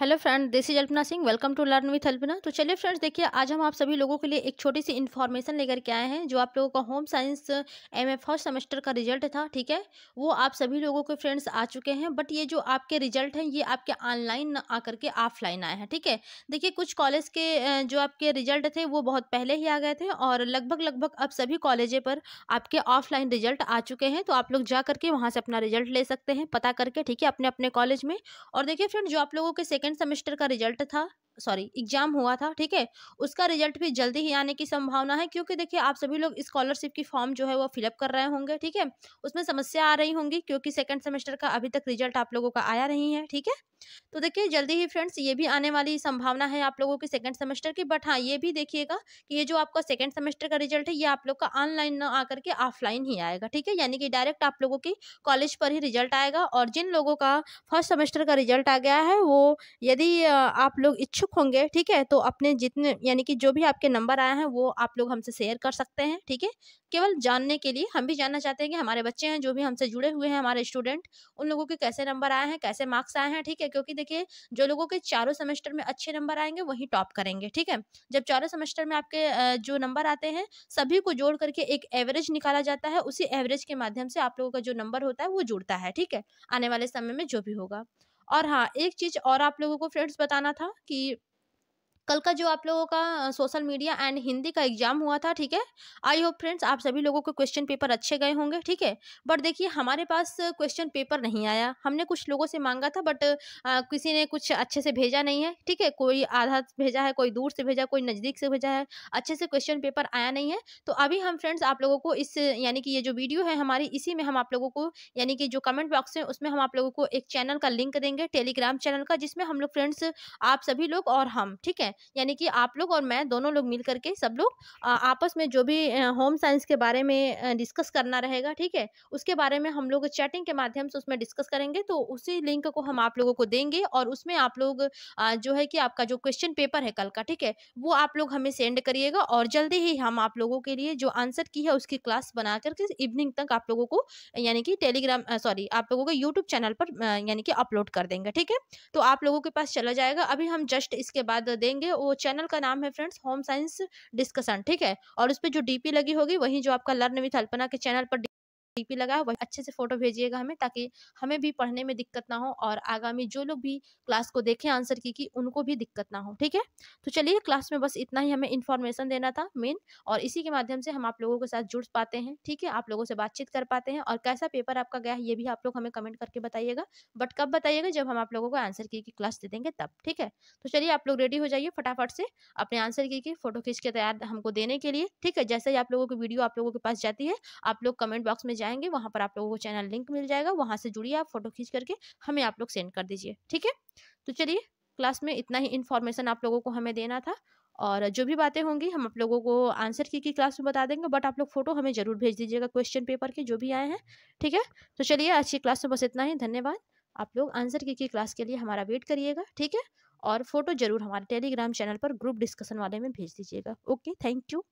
hello friend this is Alpana Singh welcome to learn with Alpana तो चलिए friends देखिए आज हम आप सभी लोगों के लिए एक छोटी सी इन्फॉर्मेशन लेकर के आए हैं जो आप लोगों का home science M A first semester का रिजल्ट था ठीक है वो आप सभी लोगों के फ्रेंड्स आ चुके हैं बट ये जो आपके रिजल्ट हैं ये आपके ऑनलाइन आ आकर के ऑफलाइन आए हैं ठीक है देखिए कुछ कॉलेज के जो आपके रिजल्ट थे वो बहुत पहले ही आ गए थे और लगभग लगभग अब सभी कॉलेज पर आपके ऑफलाइन रिजल्ट आ चुके हैं तो आप लोग जा करके वहाँ से अपना रिजल्ट ले सकते हैं पता करके ठीक है अपने अपने कॉलेज में और देखिए फ्रेंड जो आप लोगों के सेकेंड सेमेस्टर का रिजल्ट था सॉरी एग्जाम हुआ था ठीक है उसका रिजल्ट भी जल्दी ही आने की संभावना है क्योंकि देखिए आप सभी लोग स्कॉलरशिप की फॉर्म जो है वो फिलअप कर रहे होंगे ठीक है उसमें समस्या आ रही होंगी क्योंकि सेकंड सेमेस्टर का अभी तक रिजल्ट आप लोगों का आया नहीं है ठीक है तो देखिए जल्दी ही फ्रेंड्स ये भी आने वाली संभावना है आप लोगों के सेकेंड सेमेस्टर की बट हाँ ये भी देखिएगा कि ये जो आपका सेकेंड सेमेस्टर का रिजल्ट है ये आप लोग का ऑनलाइन ना आकर के ऑफलाइन ही आएगा ठीक है यानी कि डायरेक्ट आप लोगों की कॉलेज पर ही रिजल्ट आएगा और जिन लोगों का फर्स्ट सेमेस्टर का रिजल्ट आ गया है वो यदि आप लोग इच्छुक होंगे ठीक है तो अपने जितने यानी कि जो भी आपके नंबर आए हैं वो आप लोग हमसे शेयर कर सकते हैं ठीक है केवल जानने के लिए हम भी जानना चाहते हैं कि हमारे बच्चे हैं जो भी हमसे जुड़े हुए हैं हमारे स्टूडेंट उन लोगों के कैसे नंबर आए हैं कैसे मार्क्स आए हैं ठीक है क्योंकि देखिए जो लोगों के चारों सेमेस्टर में अच्छे नंबर आएंगे वही टॉप करेंगे ठीक है जब चारों सेमेस्टर में आपके जो नंबर आते हैं सभी को जोड़ करके एक एवरेज निकाला जाता है उसी एवरेज के माध्यम से आप लोगों का जो नंबर होता है वो जुड़ता है ठीक है आने वाले समय में जो भी होगा और हाँ एक चीज़ और आप लोगों को फ्रेंड्स बताना था कि कल का जो आप लोगों का सोशल मीडिया एंड हिंदी का एग्जाम हुआ था ठीक है आई होप फ्रेंड्स आप सभी लोगों के क्वेश्चन पेपर अच्छे गए होंगे ठीक है बट देखिए हमारे पास क्वेश्चन पेपर नहीं आया हमने कुछ लोगों से मांगा था बट किसी ने कुछ अच्छे से भेजा नहीं है ठीक है कोई आधा भेजा है कोई दूर से भेजा कोई नज़दीक से भेजा है अच्छे से क्वेश्चन पेपर आया नहीं है तो अभी हम फ्रेंड्स आप लोगों को इस यानी कि ये जो वीडियो है हमारी इसी में हम आप लोगों को यानी कि जो कमेंट बॉक्स है उसमें हम आप लोगों को एक चैनल का लिंक देंगे टेलीग्राम चैनल का जिसमें हम लोग फ्रेंड्स आप सभी लोग और हम ठीक है यानी कि आप लोग और मैं दोनों लोग मिल करके सब लोग आपस में जो भी होम साइंस के बारे में डिस्कस करना रहेगा ठीक है उसके बारे में हम लोग चैटिंग के माध्यम से उसमें डिस्कस करेंगे तो उसी लिंक को हम आप लोगों को देंगे और उसमें आप लोग जो है कि आपका जो क्वेश्चन पेपर है कल का ठीक है वो आप लोग हमें सेंड करिएगा और जल्दी ही हम आप लोगों के लिए जो आंसर की है उसकी क्लास बना करके इवनिंग तक आप लोगों को यानी कि टेलीग्राम सॉरी आप लोगों के यूट्यूब चैनल पर यानी कि अपलोड कर देंगे ठीक है तो आप लोगों के पास चला जाएगा अभी हम जस्ट इसके बाद देंगे करेंगे वो चैनल का नाम है फ्रेंड्स होम साइंस डिस्कशन ठीक है और उस पर जो डीपी लगी होगी वही जो आपका लर्न विथ अल्पना के चैनल पर टीपी लगा है वही अच्छे से फोटो भेजिएगा हमें ताकि हमें भी पढ़ने में दिक्कत ना हो और आगामी जो लोग भी क्लास को देखें आंसर की कि उनको भी दिक्कत ना हो ठीक है तो चलिए क्लास में बस इतना ही हमें इन्फॉर्मेशन देना था मेन और इसी के माध्यम से हम आप लोगों के साथ जुड़ पाते हैं ठीक है आप लोगों से बातचीत कर पाते हैं और कैसा पेपर आपका गया है ये भी आप लोग हमें कमेंट करके बताइएगा बट कब बताइएगा जब हम आप लोगों को आंसर की क्लास दे देंगे तब ठीक है तो चलिए आप लोग रेडी हो जाइए फटाफट से अपने आंसर की फोटो खींच के तैयार हमको देने के लिए ठीक है जैसे ही आप लोगों की वीडियो आप लोगों के पास जाती है आप लोग कमेंट बॉक्स में जाएंगे वहां पर आप लोगों को चैनल लिंक मिल जाएगा वहाँ से जुड़िए आप फोटो खींच करके हमें आप लोग सेंड कर दीजिए ठीक है तो चलिए क्लास में इतना ही इन्फॉर्मेशन आप लोगों को हमें देना था और जो भी बातें होंगी हम आप लोगों को आंसर की की क्लास में बता देंगे बट आप लोग फोटो हमें जरूर भेज दीजिएगा क्वेश्चन पेपर के जो भी आए हैं ठीक है तो चलिए आज की क्लास में बस इतना ही धन्यवाद आप लोग आंसर की की क्लास के लिए हमारा वेट करिएगा ठीक है और फोटो जरूर हमारे टेलीग्राम चैनल पर ग्रुप डिस्कशन वाले में भेज दीजिएगा ओके थैंक यू